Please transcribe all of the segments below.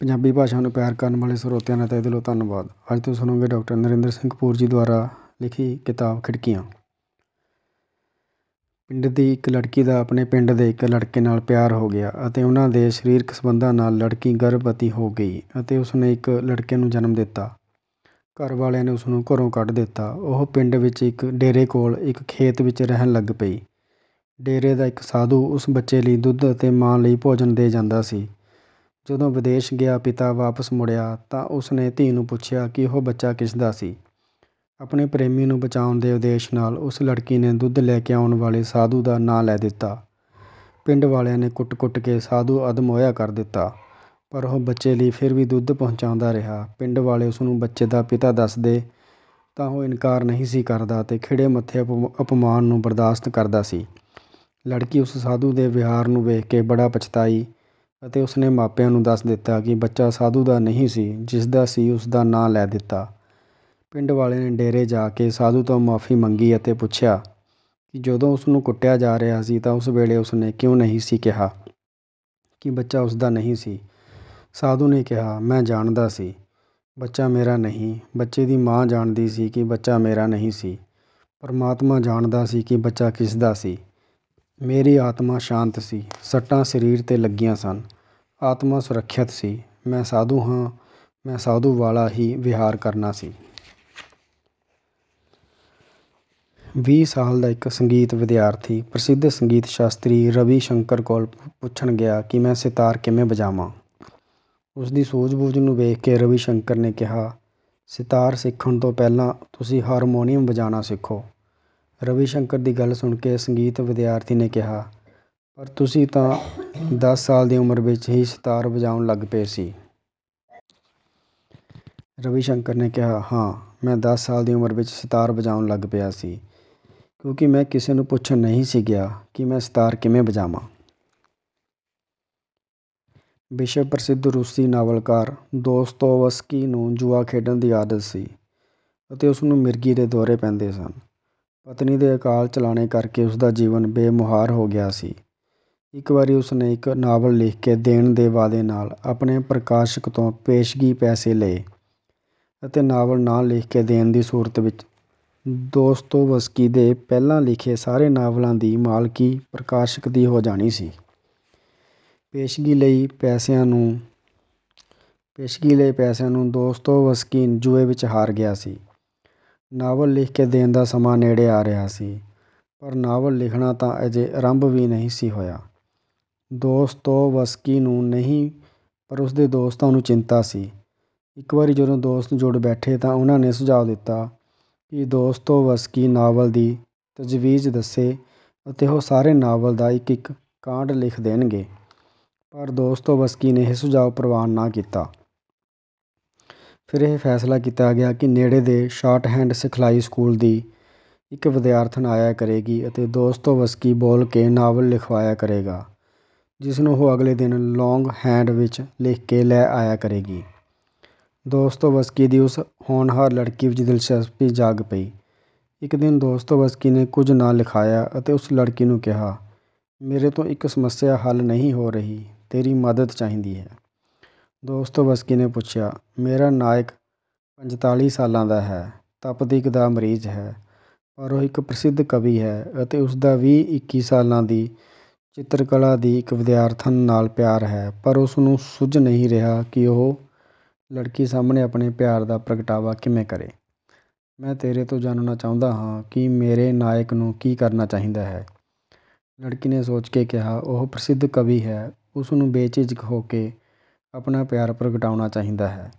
ਪੰਜਾਬੀ ਭਾਸ਼ਾ ਨੂੰ ਪਿਆਰ ਕਰਨ ਵਾਲੇ ਸਰੋਤਿਆਂ ਦਾ ਤਹਿ ਦਿਲੋਂ ਧੰਨਵਾਦ ਅੱਜ ਤੁਸੀਂ ਸੁਣੋਗੇ ਡਾਕਟਰ ਨਰਿੰਦਰ ਸਿੰਘ ਪੂਰ ਜੀ ਦੁਆਰਾ ਲਿਖੀ ਕਿਤਾਬ ਖਿੜਕੀਆਂ ਪਿੰਡ ਦੀ ਇੱਕ ਲੜਕੀ ਦਾ ਆਪਣੇ ਪਿੰਡ ਦੇ ਇੱਕ ਲੜਕੇ ਨਾਲ ਪਿਆਰ ਹੋ ਗਿਆ ਅਤੇ ਉਹਨਾਂ ਦੇ ਸਰੀਰਕ ਸੰਬੰਧਾਂ ਨਾਲ ਲੜਕੀ ਗਰਭਵਤੀ ਹੋ ਗਈ ਅਤੇ ਉਸਨੇ ਇੱਕ ਲੜਕੇ ਨੂੰ ਜਨਮ ਦਿੱਤਾ ਘਰ ਵਾਲਿਆਂ ਨੇ ਉਸ ਨੂੰ ਘਰੋਂ ਕੱਢ ਦਿੱਤਾ ਉਹ ਪਿੰਡ ਵਿੱਚ ਇੱਕ ਡੇਰੇ ਕੋਲ ਇੱਕ ਖੇਤ ਵਿੱਚ ਰਹਿਣ ਲੱਗ ਪਈ ਡੇਰੇ ਦਾ ਇੱਕ ਸਾਧੂ ਉਸ ਬੱਚੇ ਲਈ ਦੁੱਧ ਅਤੇ ਮਾਂ ਲਈ ਭੋਜਨ ਦੇ ਜਾਂਦਾ ਸੀ ਜਦੋਂ ਵਿਦੇਸ਼ ਗਿਆ ਪਿਤਾ ਵਾਪਸ ਮੁੜਿਆ ਤਾਂ ਉਸ ਨੇ ਧੀ ਨੂੰ ਪੁੱਛਿਆ ਕਿ ਉਹ ਬੱਚਾ ਕਿਸ ਦਾ ਸੀ ਆਪਣੇ ਪ੍ਰੇਮੀ ਨੂੰ ਬਚਾਉਣ ਦੇ ਉਦੇਸ਼ ਨਾਲ ਉਸ ਲੜਕੀ ਨੇ ਦੁੱਧ ਲੈ ਕੇ ਆਉਣ ਵਾਲੇ ਸਾਧੂ ਦਾ ਨਾਂ ਲੈ ਦਿੱਤਾ ਪਿੰਡ ਵਾਲਿਆਂ ਨੇ ਕੁੱਟ-ਕੁੱਟ ਕੇ ਸਾਧੂ ਅਦਮੋਇਆ ਕਰ ਦਿੱਤਾ ਪਰ ਉਹ ਬੱਚੇ ਲਈ ਫਿਰ ਵੀ ਦੁੱਧ ਪਹੁੰਚਾਉਂਦਾ ਰਿਹਾ ਪਿੰਡ ਵਾਲੇ ਉਸ ਨੂੰ ਬੱਚੇ ਦਾ ਪਿਤਾ ਦੱਸਦੇ ਤਾਂ ਉਹ ਇਨਕਾਰ ਨਹੀਂ ਸੀ ਕਰਦਾ ਤੇ ਖਿੜੇ ਮੱਥੇ ਅਪਮਾਨ ਨੂੰ ਬਰਦਾਸ਼ਤ ਕਰਦਾ ਸੀ ਲੜਕੀ ਉਸ ਸਾਧੂ ਦੇ ਵਿਹਾਰ ਨੂੰ ਵੇਖ ਕੇ ਬੜਾ ਪਛਤਾਈ ਅਤੇ ਉਸਨੇ ਮਾਪਿਆਂ ਨੂੰ ਦੱਸ ਦਿੱਤਾ ਕਿ ਬੱਚਾ ਸਾਧੂ ਦਾ ਨਹੀਂ ਸੀ ਜਿਸ ਦਾ ਸੀ ਉਸ ਦਾ ਨਾਂ ਲੈ ਦਿੱਤਾ ਪਿੰਡ ਵਾਲੇ ਨੇ ਡੇਰੇ ਜਾ ਕੇ ਸਾਧੂ ਤੋਂ ਮਾਫੀ ਮੰਗੀ ਅਤੇ ਪੁੱਛਿਆ ਕਿ ਜਦੋਂ ਉਸ ਨੂੰ ਕੁੱਟਿਆ ਜਾ ਰਿਹਾ ਸੀ ਤਾਂ ਉਸ ਵੇਲੇ ਉਸਨੇ ਕਿਉਂ ਨਹੀਂ ਸੀ ਕਿਹਾ ਕਿ ਬੱਚਾ ਉਸ ਦਾ ਨਹੀਂ ਸੀ ਸਾਧੂ ਨੇ ਕਿਹਾ ਮੈਂ ਜਾਣਦਾ ਸੀ ਬੱਚਾ ਮੇਰਾ ਨਹੀਂ ਬੱਚੇ ਦੀ ਮਾਂ ਜਾਣਦੀ ਸੀ ਕਿ ਬੱਚਾ ਮੇਰਾ ਨਹੀਂ ਸੀ ਪਰਮਾਤਮਾ ਜਾਣਦਾ ਸੀ ਕਿ ਬੱਚਾ ਕਿਸ ਦਾ ਸੀ ਮੇਰੀ ਆਤਮਾ ਸ਼ਾਂਤ ਸੀ ਸੱਟਾਂ ਸਰੀਰ 'ਤੇ ਲੱਗੀਆਂ ਸਨ ਆਤਮਾ ਸੁਰੱਖਿਅਤ ਸੀ ਮੈਂ ਸਾਧੂ ਹਾਂ ਮੈਂ ਸਾਧੂ ਵਾਲਾ ਹੀ ਵਿਹਾਰ ਕਰਨਾ ਸੀ 20 ਸਾਲ ਦਾ ਇੱਕ ਸੰਗੀਤ ਵਿਦਿਆਰਥੀ ਪ੍ਰਸਿੱਧ ਸੰਗੀਤ ਸ਼ਾਸਤਰੀ ਰਵੀ ਸ਼ੰਕਰ ਕੋਲ ਪੁੱਛਣ ਗਿਆ ਕਿ ਮੈਂ ਸਿਤਾਰ ਕਿਵੇਂ ਵਜਾਵਾਂ ਉਸ ਦੀ ਸੋਚ ਬੂਝ ਨੂੰ ਵੇਖ ਕੇ ਰਵੀ ਸ਼ੰਕਰ ਨੇ ਕਿਹਾ ਸਿਤਾਰ ਸਿੱਖਣ ਤੋਂ ਪਹਿਲਾਂ ਤੁਸੀਂ ਹਾਰਮੋਨੀਅਮ ਵਜਾਣਾ ਸਿੱਖੋ ਰਵੀ ਸ਼ੰਕਰ ਦੀ ਗੱਲ ਸੁਣ ਕੇ ਸੰਗੀਤ ਵਿਦਿਆਰਥੀ ਨੇ ਕਿਹਾ ਪਰ ਤੁਸੀਂ ਤਾਂ 10 ਸਾਲ ਦੀ ਉਮਰ ਵਿੱਚ ਹੀ ਸਿਤਾਰ ਵਜਾਉਣ ਲੱਗ ਪਏ ਸੀ ਰਵੀ ਸ਼ੰਕਰ ਨੇ ਕਿਹਾ ਹਾਂ ਮੈਂ 10 ਸਾਲ ਦੀ ਉਮਰ ਵਿੱਚ ਸਿਤਾਰ ਵਜਾਉਣ ਲੱਗ ਪਿਆ ਸੀ ਕਿਉਂਕਿ ਮੈਂ ਕਿਸੇ ਨੂੰ ਪੁੱਛਣ ਨਹੀਂ ਸੀ ਗਿਆ ਕਿ ਮੈਂ ਸਿਤਾਰ ਕਿਵੇਂ ਵਜਾਵਾਂ ਵਿਸ਼ਵ ਪ੍ਰਸਿੱਧ ਰੂਸੀ ਨਾਵਲਕਾਰ ਦੋਸਤੋਵਸਕੀ ਨੂੰ ਜੂਆ ਖੇਡਣ ਦੀ ਆਦਤ ਸੀ ਅਤੇ ਉਸ ਨੂੰ ਮਿਰਗੀ ਦੇ ਦੌਰੇ ਪੈਂਦੇ ਸਨ ਪਤਨੀ ਦੇ ਅਕਾਲ ਚਲਾਣੇ ਕਰਕੇ ਉਸ ਦਾ ਜੀਵਨ ਬੇਮੁਹਾਰ ਹੋ ਗਿਆ ਸੀ ਇੱਕ ਵਾਰੀ ਉਸ ਨੇ ਇੱਕ ਨਾਵਲ ਲਿਖ ਕੇ ਦੇਣ ਦੇ ਵਾਅਦੇ ਨਾਲ ਆਪਣੇ ਪ੍ਰਕਾਸ਼ਕ ਤੋਂ ਪੇਸ਼ਗੀ ਪੈਸੇ ਲਏ ਅਤੇ ਨਾਵਲ ਨਾ ਲਿਖ ਕੇ ਦੇਣ ਦੀ ਸੂਰਤ ਵਿੱਚ ਦੋਸਤੋ ਵਸਕੀ ਦੇ ਪਹਿਲਾਂ ਲਿਖੇ ਸਾਰੇ ਨਾਵਲਾਂ ਦੀ ਮਾਲਕੀ ਪ੍ਰਕਾਸ਼ਕ ਦੀ ਹੋ ਜਾਣੀ ਸੀ। ਪੇਸ਼ਗੀ ਲਈ ਪੈਸਿਆਂ ਨੂੰ ਪੇਸ਼ਗੀ ਲਈ ਪੈਸਿਆਂ ਨੂੰ ਦੋਸਤੋ ਵਸਕੀ ਜੂਏ ਵਿੱਚ ਹਾਰ ਗਿਆ ਸੀ। ਨਾਵਲ ਲਿਖ ਕੇ ਦੇਣ ਦਾ ਸਮਾਂ ਨੇੜੇ ਆ ਰਿਹਾ ਸੀ, ਪਰ ਨਾਵਲ ਲਿਖਣਾ ਤਾਂ ਅਜੇ ਆਰੰਭ ਵੀ ਨਹੀਂ ਸੀ ਹੋਇਆ। ਦੋਸਤੋਵਸਕੀ ਨੂੰ ਨਹੀਂ ਪਰ ਉਸਦੇ ਦੋਸਤਾਂ ਨੂੰ ਚਿੰਤਾ ਸੀ ਇੱਕ ਵਾਰੀ ਜਦੋਂ ਦੋਸਤ ਜੁੜ ਬੈਠੇ ਤਾਂ ਉਹਨਾਂ ਨੇ ਸੁਝਾਅ ਦਿੱਤਾ ਕਿ ਦੋਸਤੋਵਸਕੀ ਨਾਵਲ ਦੀ ਤਜਵੀਜ਼ ਦੱਸੇ ਅਤੇ ਉਹ ਸਾਰੇ ਨਾਵਲ ਦਾ ਇੱਕ ਇੱਕ ਕਾਂਡ ਲਿਖ ਦੇਣਗੇ ਪਰ ਦੋਸਤੋਵਸਕੀ ਨੇ ਇਹ ਸੁਝਾਅ ਪ੍ਰਵਾਨ ਨਾ ਕੀਤਾ ਫਿਰ ਇਹ ਫੈਸਲਾ ਕੀਤਾ ਗਿਆ ਕਿ ਨੇੜੇ ਦੇ ਸ਼ਾਰਟ ਹੈਂਡ ਸਿਖਲਾਈ ਸਕੂਲ ਦੀ ਇੱਕ ਵਿਦਿਆਰਥਣ ਆਇਆ ਕਰੇਗੀ ਅਤੇ ਦੋਸਤੋਵਸਕੀ ਬੋਲ ਕੇ ਨਾਵਲ ਲਿਖਵਾਇਆ ਕਰੇਗਾ ਜਿਸ ਨੂੰ ਉਹ ਅਗਲੇ ਦਿਨ ਲੌਂਗ ਹੈਂਡ ਵਿੱਚ ਲਿਖ ਕੇ ਲੈ ਆਇਆ ਕਰੇਗੀ ਦੋਸਤੋ ਵਸਕੀ ਦੀ ਉਸ ਹੋਣਹਾਰ ਲੜਕੀ ਵਿੱਚ ਦਿਲਚਸਪੀ ਜਾਗ ਪਈ ਇੱਕ ਦਿਨ ਦੋਸਤੋ ਵਸਕੀ ਨੇ ਕੁਝ ਨਾ ਲਿਖਾਇਆ ਅਤੇ ਉਸ ਲੜਕੀ ਨੂੰ ਕਿਹਾ ਮੇਰੇ ਤੋਂ ਇੱਕ ਸਮੱਸਿਆ ਹੱਲ ਨਹੀਂ ਹੋ ਰਹੀ ਤੇਰੀ ਮਦਦ ਚਾਹੀਦੀ ਹੈ ਦੋਸਤੋ ਵਸਕੀ ਨੇ ਪੁੱਛਿਆ ਮੇਰਾ ਨਾਇਕ 45 ਸਾਲਾਂ ਦਾ ਹੈ ਤਪਦੀਕ ਦਾ ਮਰੀਜ਼ ਹੈ ਪਰ ਉਹ ਇੱਕ ਪ੍ਰਸਿੱਧ ਕਵੀ ਹੈ ਅਤੇ ਉਸ ਦਾ ਵੀ 21 ਸਾਲਾਂ ਦੀ ਚਿੱਤਰਕਲਾ ਦੀ ਇੱਕ ਵਿਦਿਆਰਥਣ ਨਾਲ ਪਿਆਰ ਹੈ ਪਰ ਉਸ ਨੂੰ ਸੁੱਝ ਨਹੀਂ ਰਿਹਾ ਕਿ ਉਹ ਲੜਕੀ ਸਾਹਮਣੇ ਆਪਣੇ ਪਿਆਰ ਦਾ ਪ੍ਰਗਟਾਵਾ ਕਿਵੇਂ ਕਰੇ ਮੈਂ ਤੇਰੇ ਤੋਂ ਜਾਣਨਾ ਚਾਹੁੰਦਾ ਹਾਂ ਕਿ ਮੇਰੇ ਨਾਇਕ ਨੂੰ ਕੀ ਕਰਨਾ ਚਾਹੀਦਾ ਹੈ ਲੜਕੀ ਨੇ ਸੋਚ ਕੇ ਕਿਹਾ ਉਹ ਪ੍ਰਸਿੱਧ ਕਵੀ ਹੈ ਉਸ ਨੂੰ ਬੇਝਿਜਕ ਹੋ ਕੇ ਆਪਣਾ ਪਿਆਰ ਪ੍ਰਗਟਾਉਣਾ ਚਾਹੀਦਾ ਹੈ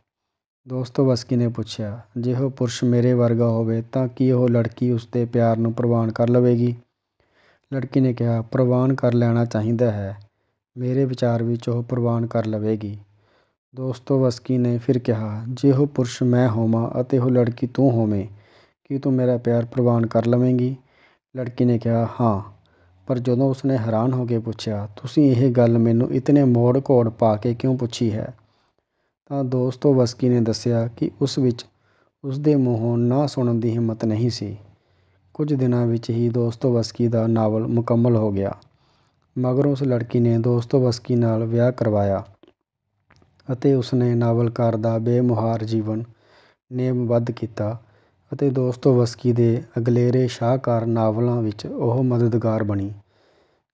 ਦੋਸਤੋ ਵਸਕੀ ਨੇ ਪੁੱਛਿਆ ਜੇ ਉਹ ਪੁਰਸ਼ ਮੇਰੇ ਵਰਗਾ ਹੋਵੇ ਤਾਂ ਕੀ ਉਹ ਲੜਕੀ ਉਸ ਦੇ ਪਿਆਰ ਨੂੰ ਪ੍ਰਵਾਨ ਕਰ ਲਵੇਗੀ ਲੜਕੀ ਨੇ ਕਿਹਾ, "ਪ੍ਰਵਾਨ ਕਰ ਲੈਣਾ ਚਾਹੀਦਾ ਹੈ। ਮੇਰੇ ਵਿਚਾਰ ਵਿੱਚ ਉਹ ਪ੍ਰਵਾਨ ਕਰ ਲਵੇਗੀ।" ਦੋਸਤੋ ਵਸਕੀ ਨੇ ਫਿਰ ਕਿਹਾ, "ਜੇ ਉਹ ਪੁਰਸ਼ ਮੈਂ ਹੋਵਾਂ ਅਤੇ ਉਹ ਲੜਕੀ ਤੂੰ ਹੋਵੇਂ, ਕੀ ਤੂੰ ਮੇਰਾ ਪਿਆਰ ਪ੍ਰਵਾਨ ਕਰ ਲਵੇਂਗੀ?" ਲੜਕੀ ਨੇ ਕਿਹਾ, "ਹਾਂ।" ਪਰ ਜਦੋਂ ਉਸਨੇ ਹੈਰਾਨ ਹੋ ਕੇ ਪੁੱਛਿਆ, "ਤੁਸੀਂ ਇਹ ਗੱਲ ਮੈਨੂੰ ਇਤਨੇ ਮੋੜ-ਘੋੜ ਪਾ ਕੇ ਕਿਉਂ ਪੁੱਛੀ ਹੈ?" ਤਾਂ ਦੋਸਤੋ ਵਸਕੀ ਨੇ ਦੱਸਿਆ ਕਿ ਉਸ ਵਿੱਚ ਉਸਦੇ ਮੂੰਹੋਂ ਨਾ ਸੁਣਨ ਦੀ ਹਿੰਮਤ ਨਹੀਂ ਸੀ। ਕੁਝ ਦਿਨਾਂ ਵਿੱਚ ਹੀ ਦੋਸਤੋਵਸਕੀ ਦਾ ਨਾਵਲ ਮੁਕੰਮਲ ਹੋ ਗਿਆ। ਮਗਰ ਉਸ ਲੜਕੀ ਨੇ ਦੋਸਤੋਵਸਕੀ ਨਾਲ ਵਿਆਹ ਕਰਵਾਇਆ ਅਤੇ ਉਸਨੇ ਨਾਵਲਕਾਰ ਦਾ ਬੇਮੁਹਾਰ ਜੀਵਨ ਨੇਮਬੱਧ ਕੀਤਾ ਅਤੇ ਦੋਸਤੋਵਸਕੀ ਦੇ ਅਗਲੇਰੇ ਸ਼ਾਹਕਾਰ ਨਾਵਲਾਂ ਵਿੱਚ ਉਹ ਮਦਦਗਾਰ ਬਣੀ।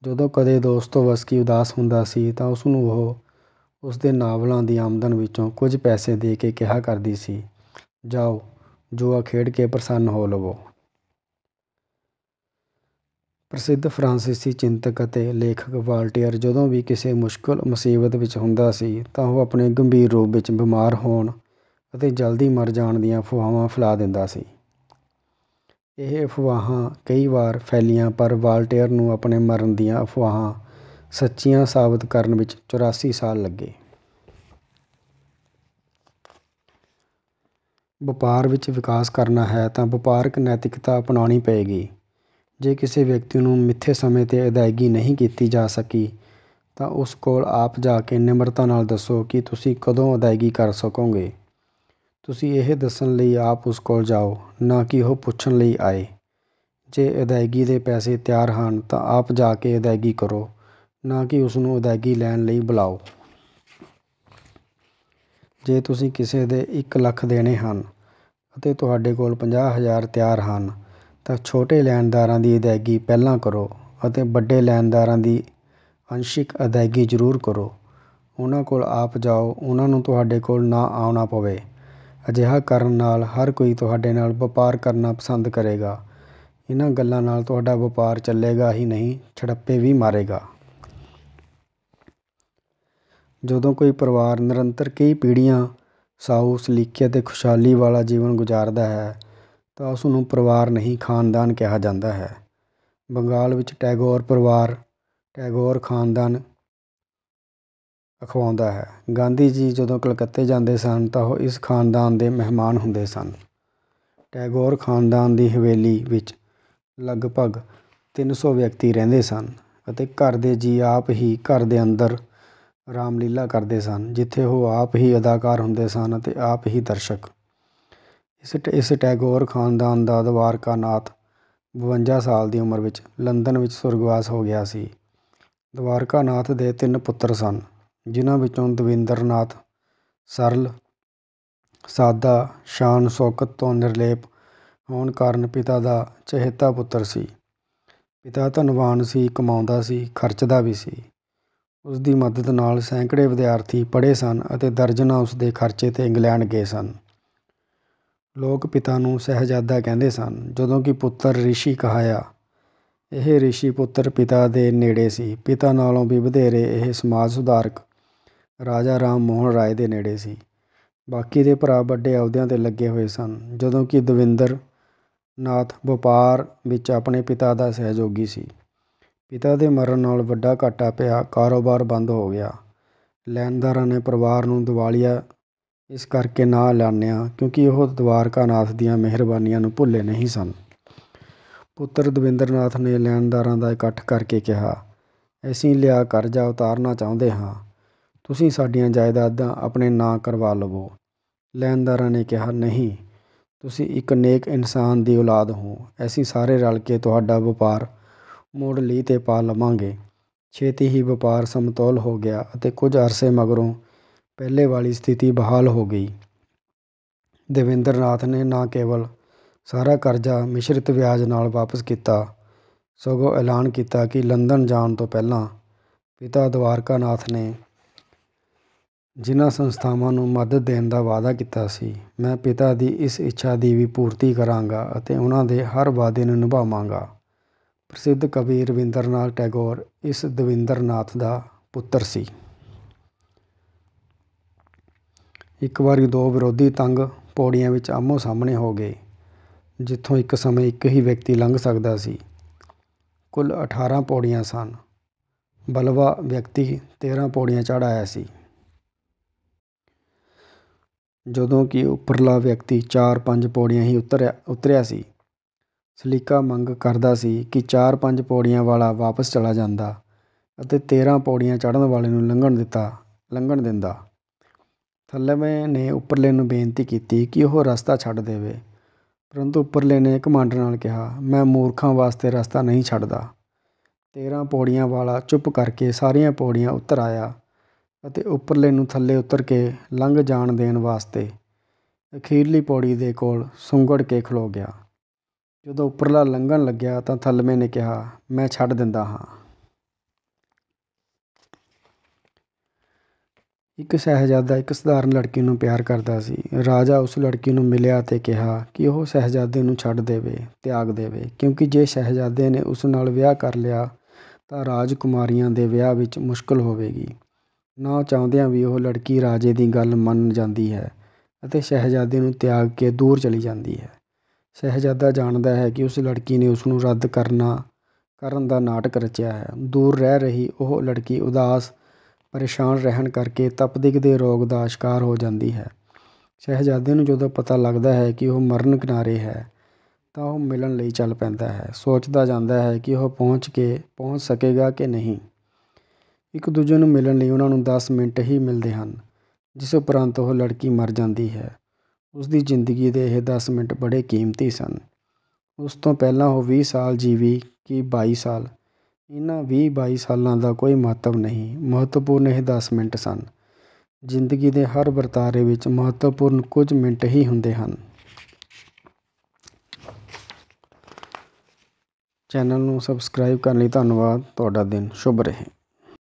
ਜਦੋਂ ਕਦੇ ਦੋਸਤੋਵਸਕੀ ਉਦਾਸ ਹੁੰਦਾ ਸੀ ਤਾਂ ਉਸ ਨੂੰ ਉਹ ਉਸਦੇ ਨਾਵਲਾਂ ਦੀ ਆਮਦਨ ਵਿੱਚੋਂ ਕੁਝ ਪੈਸੇ ਦੇ ਕੇ ਕਿਹਾ ਕਰਦੀ ਸੀ, "ਜਾਓ, ਜੂਆ ਖੇਡ ਕੇ ਪ੍ਰਸੰਨ ਹੋ ਲਵੋ।" ਪ੍ਰਸਿੱਧ ਫਰਾਂਸੀਸੀ ਚਿੰਤਕ ਅਤੇ ਲੇਖਕ ਵਾਲਟੀਅਰ ਜਦੋਂ ਵੀ ਕਿਸੇ ਮੁਸ਼ਕਲ ਮੁਸੀਬਤ ਵਿੱਚ ਹੁੰਦਾ ਸੀ ਤਾਂ ਉਹ ਆਪਣੇ ਗੰਭੀਰ ਰੂਪ ਵਿੱਚ ਬਿਮਾਰ ਹੋਣ ਅਤੇ ਜਲਦੀ ਮਰ ਜਾਣ ਦੀਆਂ ਅਫਵਾਹਾਂ ਫੈਲਾ ਦਿੰਦਾ ਸੀ ਇਹ ਅਫਵਾਹਾਂ ਕਈ ਵਾਰ ਫੈਲੀਆਂ ਪਰ ਵਾਲਟੀਅਰ ਨੂੰ ਆਪਣੇ ਮਰਨ ਦੀਆਂ ਅਫਵਾਹਾਂ ਸੱਚੀਆਂ ਸਾਬਤ ਕਰਨ ਵਿੱਚ 84 ਸਾਲ ਲੱਗੇ ਵਪਾਰ ਵਿੱਚ ਵਿਕਾਸ ਕਰਨਾ ਹੈ ਤਾਂ ਵਪਾਰਕ ਨੈਤਿਕਤਾ ਅਪਣਾਉਣੀ ਪਏਗੀ ਜੇ ਕਿਸੇ ਵਿਅਕਤੀ ਨੂੰ ਮਿੱਥੇ ਸਮੇਂ 'ਤੇ ਅਦਾਇਗੀ ਨਹੀਂ ਕੀਤੀ ਜਾ ਸਕੀ ਤਾਂ ਉਸ ਕੋਲ ਆਪ ਜਾ ਕੇ ਨਿਮਰਤਾ ਨਾਲ ਦੱਸੋ ਕਿ ਤੁਸੀਂ ਕਦੋਂ ਅਦਾਇਗੀ ਕਰ ਸਕੋਗੇ ਤੁਸੀਂ ਇਹ ਦੱਸਣ ਲਈ ਆਪ ਉਸ ਕੋਲ ਜਾਓ ਨਾ ਕਿ ਉਹ ਪੁੱਛਣ ਲਈ ਆਏ ਜੇ ਅਦਾਇਗੀ ਦੇ ਪੈਸੇ ਤਿਆਰ ਹਨ ਤਾਂ ਆਪ ਜਾ ਕੇ ਅਦਾਇਗੀ ਕਰੋ ਨਾ ਕਿ ਉਸ ਨੂੰ ਅਦਾਇਗੀ ਲੈਣ ਲਈ ਬੁਲਾਓ ਜੇ ਤੁਸੀਂ ਕਿਸੇ ਦੇ 1 ਲੱਖ ਦੇਣੇ ਹਨ ਅਤੇ ਤੁਹਾਡੇ ਕੋਲ 50000 ਤਿਆਰ ਹਨ ਤਾਂ ਛੋਟੇ ਲੈਣਦਾਰਾਂ ਦੀ ਅਦਾਇਗੀ ਪਹਿਲਾਂ ਕਰੋ ਅਤੇ ਵੱਡੇ ਲੈਣਦਾਰਾਂ ਦੀ ਅੰਸ਼ਿਕ ਅਦਾਇਗੀ ਜ਼ਰੂਰ ਕਰੋ ਉਹਨਾਂ ਕੋਲ ਆਪ ਜਾਓ ਉਹਨਾਂ ਨੂੰ ਤੁਹਾਡੇ ਕੋਲ ਨਾ ਆਉਣਾ ਪਵੇ ਅਜਿਹਾ ਕਰਨ ਨਾਲ ਹਰ ਕੋਈ ਤੁਹਾਡੇ ਨਾਲ ਵਪਾਰ ਕਰਨਾ ਪਸੰਦ ਕਰੇਗਾ ਇਹਨਾਂ ਗੱਲਾਂ ਨਾਲ ਤੁਹਾਡਾ ਵਪਾਰ ਚੱਲੇਗਾ ਹੀ ਨਹੀਂ ਛੜੱਪੇ ਵੀ ਮਾਰੇਗਾ ਜਦੋਂ ਕੋਈ ਪਰਿਵਾਰ ਨਿਰੰਤਰ ਕਈ ਪੀੜ੍ਹੀਆਂ ਸਾਊ ਸਲੀਕੇ ਤੇ ਖੁਸ਼ਹਾਲੀ ਵਾਲਾ ਜੀਵਨ ਗੁਜ਼ਾਰਦਾ ਹੈ ਤਾਂ ਉਸ ਨੂੰ ਪਰਿਵਾਰ ਨਹੀਂ ਖਾਨਦਾਨ ਕਿਹਾ ਜਾਂਦਾ ਹੈ ਬੰਗਾਲ ਵਿੱਚ ਟੈਗੋਰ ਪਰਿਵਾਰ ਟੈਗੋਰ ਖਾਨਦਾਨ ਅਖਵਾਉਂਦਾ ਹੈ ਗਾਂਧੀ ਜੀ ਜਦੋਂ ਕਲਕੱਤੇ ਜਾਂਦੇ ਸਨ ਤਾਂ ਉਹ ਇਸ ਖਾਨਦਾਨ ਦੇ ਮਹਿਮਾਨ ਹੁੰਦੇ ਸਨ ਟੈਗੋਰ ਖਾਨਦਾਨ ਦੀ ਹਵੇਲੀ ਵਿੱਚ ਲਗਭਗ 300 ਵਿਅਕਤੀ ਰਹਿੰਦੇ ਸਨ ਅਤੇ ਘਰ ਦੇ ਜੀ ਆਪ ਹੀ ਘਰ ਦੇ ਅੰਦਰ ਰਾਮਲੀਲਾ ਕਰਦੇ ਸਨ ਜਿੱਥੇ ਉਹ ਆਪ ਹੀ ਅਦਾਕਾਰ ਹੁੰਦੇ ਸਨ ਅਤੇ ਆਪ ਹੀ ਦਰਸ਼ਕ ਇਸ ਇਸ ਟੈਗੋਰ ਖ਼ਾਨਦਾਨ ਦਾ ਨਾਥ 52 ਸਾਲ ਦੀ ਉਮਰ ਵਿੱਚ ਲੰਡਨ ਵਿੱਚ ਸੁਰਗਵਾਸ ਹੋ ਗਿਆ ਸੀ ਦਵਾਰਕਾਨਾਥ ਦੇ ਤਿੰਨ ਪੁੱਤਰ ਸਨ ਜਿਨ੍ਹਾਂ ਵਿੱਚੋਂ ਦਵਿੰਦਰਨਾਥ ਸਰਲ ਸਾਦਾ ਸ਼ਾਨ ਸ਼ੌਕਤ ਤੋਂ ਨਿਰਲੇਪ ਹੋਣ ਕਾਰਨ ਪਿਤਾ ਦਾ ਚਹੇਤਾ ਪੁੱਤਰ ਸੀ ਪਿਤਾ ਧਨਵਾਨ ਸੀ ਕਮਾਉਂਦਾ ਸੀ ਖਰਚਦਾ ਵੀ ਸੀ ਉਸ ਦੀ ਮਦਦ ਨਾਲ ਸੈਂਕੜੇ ਵਿਦਿਆਰਥੀ ਪੜ੍ਹੇ ਸਨ ਅਤੇ ਦਰਜਨਾਂ ਉਸ ਦੇ ਖਰਚੇ ਤੇ ਇੰਗਲੈਂਡ ਗਏ ਸਨ ਲੋਕ ਪਿਤਾ ਨੂੰ ਸਹਜਾਦਾ ਕਹਿੰਦੇ ਸਨ ਜਦੋਂ ਕਿ ਪੁੱਤਰ ਰਿਸ਼ੀ ਕਹਾਇਆ ਇਹ ਰਿਸ਼ੀ ਪੁੱਤਰ ਪਿਤਾ ਦੇ ਨੇੜੇ ਸੀ ਪਿਤਾ ਨਾਲੋਂ ਵੀ ਵਧੇਰੇ ਇਹ ਸਮਾਜ ਸੁਧਾਰਕ ਰਾਜਾ ਰਾਮ ਮੋਹਨ ਰਾਏ ਦੇ ਨੇੜੇ ਸੀ ਬਾਕੀ ਦੇ ਭਰਾ ਵੱਡੇ ਅਹੁਦਿਆਂ ਤੇ ਲੱਗੇ ਹੋਏ ਸਨ ਜਦੋਂ ਕਿ ਦਵਿੰਦਰ ਨਾਥ ਵਪਾਰ ਵਿੱਚ ਆਪਣੇ ਪਿਤਾ ਦਾ ਸਹਿਯੋਗੀ ਸੀ ਪਿਤਾ ਦੇ ਮਰਨ ਨਾਲ ਵੱਡਾ ਘਾਟਾ ਪਿਆ ਕਾਰੋਬਾਰ ਬੰਦ ਹੋ ਗਿਆ ਲੈਣਦਾਰਾਂ ਨੇ ਪਰਿਵਾਰ ਨੂੰ ਦਿਵਾਲੀਆ ਇਸ ਕਰਕੇ ਨਾ ਲਾਣਿਆ ਕਿਉਂਕਿ ਉਹ ਦਵਾਰਕਾ ਨਾਥ ਦੀਆਂ ਮਿਹਰਬਾਨੀਆਂ ਨੂੰ ਭੁੱਲੇ ਨਹੀਂ ਸਨ ਪੁੱਤਰ ਦਵਿੰਦਰਨਾਥ ਨੇ ਲੈਣਦਾਰਾਂ ਦਾ ਇਕੱਠ ਕਰਕੇ ਕਿਹਾ ਅਸੀਂ ਲਿਆ ਕਰਜ਼ਾ ਉਤਾਰਨਾ ਚਾਹੁੰਦੇ ਹਾਂ ਤੁਸੀਂ ਸਾਡੀਆਂ ਜਾਇਦਾਦਾਂ ਆਪਣੇ ਨਾਂ ਕਰਵਾ ਲਵੋ ਲੈਣਦਾਰਾਂ ਨੇ ਕਿਹਾ ਨਹੀਂ ਤੁਸੀਂ ਇੱਕ ਨੇਕ ਇਨਸਾਨ ਦੀ ਔਲਾਦ ਹੋ ਅਸੀਂ ਸਾਰੇ ਰਲ ਕੇ ਤੁਹਾਡਾ ਵਪਾਰ ਮੋੜ ਲਈ ਤੇ ਪਾ ਲਵਾਂਗੇ ਛੇਤੀ ਹੀ ਵਪਾਰ ਸਮਤੋਲ ਹੋ ਗਿਆ ਅਤੇ ਕੁਝ ਅਰਸੇ ਮਗਰੋਂ ਪਹਿਲੇ ਵਾਲੀ ਸਥਿਤੀ ਬਹਾਲ ਹੋ ਗਈ ਦੇਵੇਂਦਰ ਨਾਥ ਨੇ ਨਾ ਕੇਵਲ ਸਾਰਾ ਕਰਜ਼ਾ ਮਿਸ਼ਰਿਤ ਵਿਆਜ ਨਾਲ ਵਾਪਸ ਕੀਤਾ ਸਗੋਂ ਐਲਾਨ ਕੀਤਾ ਕਿ ਲੰਡਨ ਜਾਣ ਤੋਂ ਪਹਿਲਾਂ ਪਿਤਾ ਦਵਾਰਕਾ ਨਾਥ ਨੇ ਜਿਨ੍ਹਾਂ ਸੰਸਥਾਵਾਂ ਨੂੰ ਮਦਦ ਦੇਣ ਦਾ ਵਾਅਦਾ ਕੀਤਾ ਸੀ ਮੈਂ ਪਿਤਾ ਦੀ ਇਸ ਇੱਛਾ ਦੀ ਵੀ ਪੂਰਤੀ ਕਰਾਂਗਾ ਅਤੇ ਉਹਨਾਂ ਦੇ ਹਰ ਵਾਅਦੇ ਨੂੰ ਨਿਭਾਵਾਂਗਾ ਪ੍ਰਸਿੱਧ ਕਵੀ ਰਵਿੰਦਰਨਾਥ ਟੈਗੋਰ ਇਸ ਦਵਿੰਦਰਨਾਥ ਦਾ ਪੁੱਤਰ ਸੀ ਇੱਕ ਵਾਰੀ ਦੋ ਵਿਰੋਧੀ ਤੰਗ ਪੌੜੀਆਂ ਵਿੱਚ ਆਹਮੋ ਸਾਹਮਣੇ ਹੋ ਗਏ ਜਿੱਥੋਂ ਇੱਕ ਸਮੇਂ ਇੱਕ ਹੀ ਵਿਅਕਤੀ ਲੰਘ ਸਕਦਾ ਸੀ ਕੁੱਲ 18 ਪੌੜੀਆਂ ਸਨ ਬਲਵਾ ਵਿਅਕਤੀ 13 ਪੌੜੀਆਂ ਚੜ੍ਹ ਆਇਆ ਸੀ ਜਦੋਂ ਕਿ ਉੱਪਰਲਾ ਵਿਅਕਤੀ 4-5 ਪੌੜੀਆਂ ਹੀ ਉਤਰਿਆ ਉਤਰਿਆ ਸੀ ਸਲੀਕਾ ਮੰਗ ਕਰਦਾ ਸੀ ਕਿ 4-5 ਪੌੜੀਆਂ ਵਾਲਾ ਵਾਪਸ ਚਲਾ ਜਾਂਦਾ ਅਤੇ 13 ਪੌੜੀਆਂ ਚੜ੍ਹਨ ਵਾਲੇ ਨੂੰ ਲੰਘਣ ਦਿੱਤਾ ਲੰਘਣ ਦਿੰਦਾ ਥੱਲੇਵੇਂ ਨੇ ਉੱਪਰਲੇ ਨੂੰ ਬੇਨਤੀ ਕੀਤੀ ਕਿ ਉਹ ਰਸਤਾ ਛੱਡ ਦੇਵੇ ਪਰੰਤੂ ਉੱਪਰਲੇ ਨੇ ਕਮਾਂਡਰ ਨਾਲ ਕਿਹਾ ਮੈਂ ਮੂਰਖਾਂ ਵਾਸਤੇ ਰਸਤਾ ਨਹੀਂ ਛੱਡਦਾ 13 ਪੌੜੀਆਂ ਵਾਲਾ ਚੁੱਪ ਕਰਕੇ ਸਾਰੀਆਂ ਪੌੜੀਆਂ ਉਤਰ ਆਇਆ ਅਤੇ ਉੱਪਰਲੇ ਨੂੰ ਥੱਲੇ ਉਤਰ ਕੇ ਲੰਘ ਜਾਣ ਦੇਣ ਵਾਸਤੇ ਅਖੀਰਲੀ ਪੌੜੀ ਦੇ ਕੋਲ ਸੁੰਗੜ ਕੇ ਖਲੋ ਗਿਆ ਜਦੋਂ ਉੱਪਰਲਾ ਲੰਘਣ ਲੱਗਿਆ ਤਾਂ ਥੱਲਵੇਂ ਨੇ ਕਿਹਾ ਮੈਂ ਛੱਡ ਦਿੰਦਾ ਹਾਂ ਇੱਕ ਸਹਜਾਦਾ ਇੱਕ ਸਧਾਰਨ ਲੜਕੀ ਨੂੰ ਪਿਆਰ ਕਰਦਾ ਸੀ ਰਾਜਾ ਉਸ ਲੜਕੀ ਨੂੰ ਮਿਲਿਆ ਅਤੇ ਕਿਹਾ ਕਿ ਉਹ ਸਹਜਾਦੇ ਨੂੰ ਛੱਡ ਦੇਵੇ ਤਿਆਗ ਦੇਵੇ ਕਿਉਂਕਿ ਜੇ ਸਹਜਾਦੇ ਨੇ ਉਸ ਨਾਲ ਵਿਆਹ ਕਰ ਲਿਆ ਤਾਂ ਰਾਜਕੁਮਾਰੀਆਂ ਦੇ ਵਿਆਹ ਵਿੱਚ ਮੁਸ਼ਕਲ ਹੋਵੇਗੀ ਨਾ ਚਾਹੁੰਦਿਆਂ ਵੀ ਉਹ ਲੜਕੀ ਰਾਜੇ ਦੀ ਗੱਲ ਮੰਨ ਜਾਂਦੀ ਹੈ ਅਤੇ ਸਹਜਾਦੇ ਨੂੰ ਤਿਆਗ ਕੇ ਦੂਰ ਚਲੀ ਜਾਂਦੀ ਹੈ ਸਹਜਾਦਾ ਜਾਣਦਾ ਹੈ ਕਿ ਉਸ ਲੜਕੀ ਨੇ ਉਸ ਨੂੰ ਰੱਦ ਕਰਨਾ ਕਰਨ ਦਾ ਨਾਟਕ ਰਚਿਆ ਹੈ ਦੂਰ ਰਹਿ ਰਹੀ ਉਹ ਲੜਕੀ ਉਦਾਸ ਪਰੇਸ਼ਾਨ ਰਹਿਣ ਕਰਕੇ ਤਪਦਿਕ ਦੇ ਰੋਗ ਦਾ ਸ਼ਿਕਾਰ ਹੋ ਜਾਂਦੀ ਹੈ ਸ਼ਹਿਜ਼ਾਦੇ ਨੂੰ ਜਦੋਂ ਪਤਾ ਲੱਗਦਾ ਹੈ ਕਿ ਉਹ ਮਰਨ ਕਿਨਾਰੇ ਹੈ ਤਾਂ ਉਹ ਮਿਲਣ ਲਈ ਚੱਲ ਪੈਂਦਾ ਹੈ ਸੋਚਦਾ ਜਾਂਦਾ ਹੈ ਕਿ ਉਹ ਪਹੁੰਚ ਕੇ ਪਹੁੰਚ ਸਕੇਗਾ ਕਿ ਨਹੀਂ ਇੱਕ ਦੂਜੇ ਨੂੰ ਮਿਲਣ ਲਈ ਉਹਨਾਂ ਨੂੰ 10 ਮਿੰਟ ਹੀ ਮਿਲਦੇ ਹਨ ਜਿਸ ਉਪਰੰਤ ਉਹ ਲੜਕੀ ਮਰ ਜਾਂਦੀ ਹੈ ਉਸ ਦੀ ਜ਼ਿੰਦਗੀ ਦੇ ਇਹ 10 ਮਿੰਟ ਬੜੇ ਕੀਮਤੀ ਸਨ ਉਸ ਤੋਂ ਪਹਿਲਾਂ ਉਹ 20 ਸਾਲ ਜੀਵੀ ਕਿ 22 ਸਾਲ ਇਹਨਾਂ 20-22 ਸਾਲਾਂ ਦਾ ਕੋਈ ਮਹੱਤਵ ਨਹੀਂ ਮਹੱਤਵਪੂਰਨ ਇਹ 10 ਮਿੰਟ ਸਨ ਜ਼ਿੰਦਗੀ ਦੇ ਹਰ ਵਰਤਾਰੇ ਵਿੱਚ ਮਹੱਤਵਪੂਰਨ ਕੁਝ ਮਿੰਟ ਹੀ ਹੁੰਦੇ ਹਨ ਚੈਨਲ ਨੂੰ ਸਬਸਕ੍ਰਾਈਬ ਕਰਨ ਲਈ ਧੰਨਵਾਦ ਤੁਹਾਡਾ ਦਿਨ ਸ਼ੁਭ ਰਹੇ